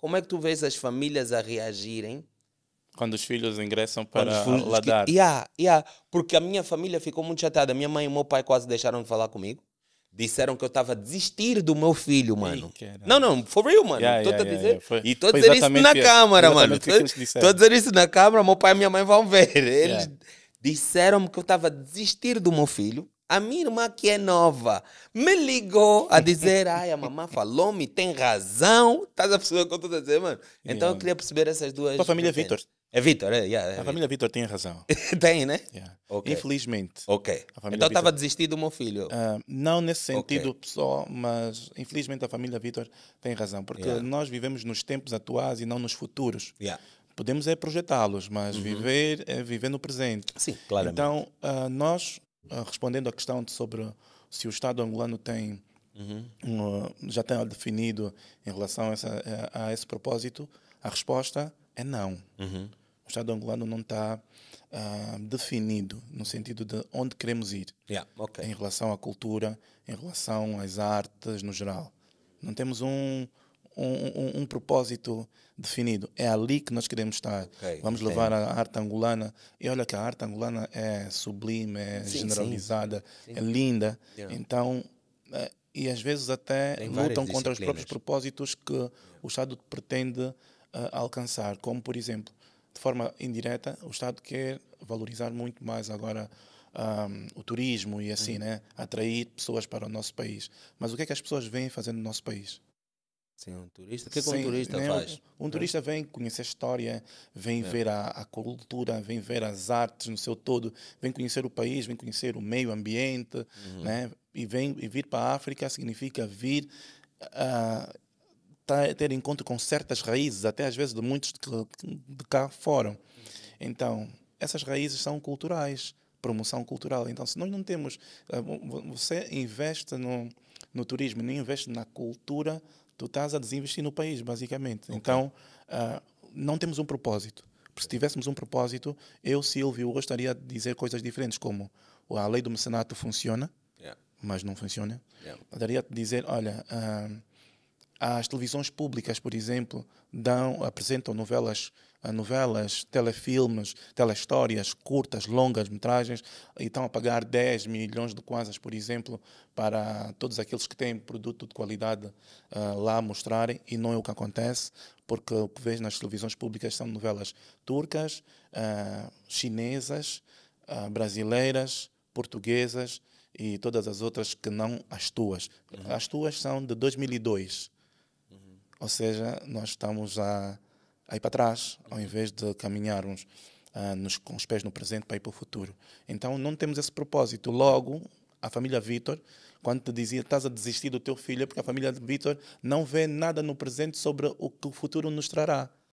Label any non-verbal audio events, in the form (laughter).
Como é que tu vês as famílias a reagirem? Quando os filhos ingressam para Ladar. Yeah, yeah. Porque a minha família ficou muito chateada. Minha mãe e meu pai quase deixaram de falar comigo. Disseram que eu estava a desistir do meu filho, mano. não, não, for real, mano. Yeah, yeah, yeah, foi, e estou a dizer isso na é, câmara, mano. Estou a dizer isso na câmara, meu pai e minha mãe vão ver. Eles disseram-me que eu estava a desistir do meu filho a minha irmã que é nova me ligou a dizer: ai, a mamãe falou-me, tem razão. Estás a perceber o que eu estou a dizer, mano? Então yeah. eu queria perceber essas duas. A família é Vitor. É Vitor, é, yeah, é A família Vitor tem razão. (laughs) tem, né? Yeah. Okay. Infelizmente. Ok. Então estava a desistir do meu filho. Uh, não nesse sentido okay. só, mas infelizmente a família Vitor tem razão, porque yeah. nós vivemos nos tempos atuais e não nos futuros. Yeah podemos é projetá-los, mas uhum. viver é viver no presente. Sim, claro. Então, uh, nós ah, respondendo à questão sobre se o Estado angolano tem uhum. Ah, já tem definido em relação a, essa, a, esse propósito, a resposta é não. Uhum. O Estado angolano não está uh, definido no sentido de onde queremos ir yeah, okay. em relação à cultura, em relação às artes no geral. Não temos um, um, um, um, propósito definido. É ali que nós queremos estar. Okay, Vamos levar a arte angolana. E olha que a arte angolana é sublime, é sim, generalizada, sim. é linda. Yeah. Então, é, e às vezes até Tem lutam contra os próprios propósitos que yeah. o Estado pretende uh, alcançar. Como, por exemplo, de forma indireta, o Estado quer valorizar muito mais agora. Um, o turismo e assim, uhum. né? Atrair pessoas para o nosso país. Mas o que é que as pessoas vêm fazendo no nosso país? Sim, um turista. O que é que um turista né? faz? Um, um é? turista vem conhecer a história, vem é. ver a, a, cultura, vem ver as artes no seu todo, vem conhecer o país, vem conhecer o meio ambiente, uhum. né? E, vem, e vir para a África significa vir ah, a uh, ter encontro com certas raízes, até às vezes de muitos de, de cá fora. Então, essas raízes são culturais, promoção cultural. Então, se nós não temos. Uh, você investe no, no turismo, não investe na cultura tu estás a desinvestir no país, basicamente. Okay. Então, uh, não temos um propósito. Porque se tivéssemos um propósito, eu, Silvio, gostaria de dizer coisas diferentes, como a lei do mecenato funciona, yeah. mas não funciona. Yeah. de dizer, olha, uh, as televisões públicas, por exemplo, dão, apresentam novelas, ah, novelas, telefilmes, telehistórias curtas, longas metragens, e estão a pagar 10 milhões de kwanzas, por exemplo, para todos aqueles que têm produto de qualidade uh, lá mostrarem, e não é o que acontece, porque o que vejo nas televisões públicas são novelas turcas, uh, chinesas, uh, brasileiras, portuguesas, e todas as outras que não as tuas. Uhum. As tuas são de 2002. Ou seja, nós estamos a, a ir para trás, ao invés de caminharmos uh, ah, nos, com os pés no presente para ir para o futuro. Então não temos esse propósito. Logo, a família Vitor, quando te dizia estás a desistir do teu filho, porque a família Vitor não vê nada no presente sobre o que o futuro nos trará.